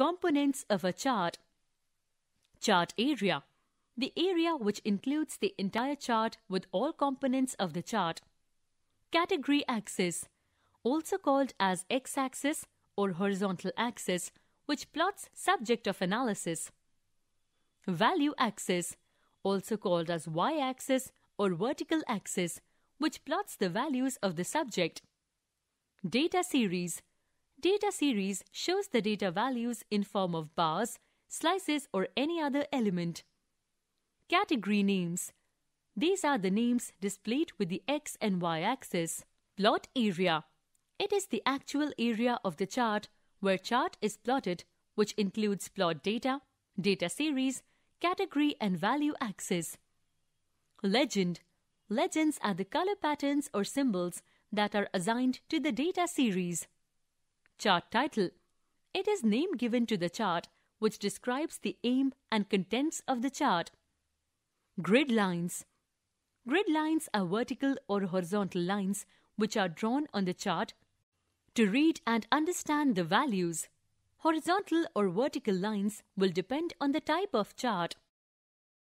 components of a chart chart area the area which includes the entire chart with all components of the chart. Category axis, also called as x-axis or horizontal axis, which plots subject of analysis. Value axis, also called as y-axis or vertical axis, which plots the values of the subject. Data series, Data series shows the data values in form of bars, slices or any other element. Category names. These are the names displayed with the x and y axis. Plot area. It is the actual area of the chart where chart is plotted which includes plot data, data series, category and value axis. Legend. Legends are the color patterns or symbols that are assigned to the data series. Chart title. It is name given to the chart which describes the aim and contents of the chart. Grid lines. Grid lines are vertical or horizontal lines which are drawn on the chart to read and understand the values. Horizontal or vertical lines will depend on the type of chart.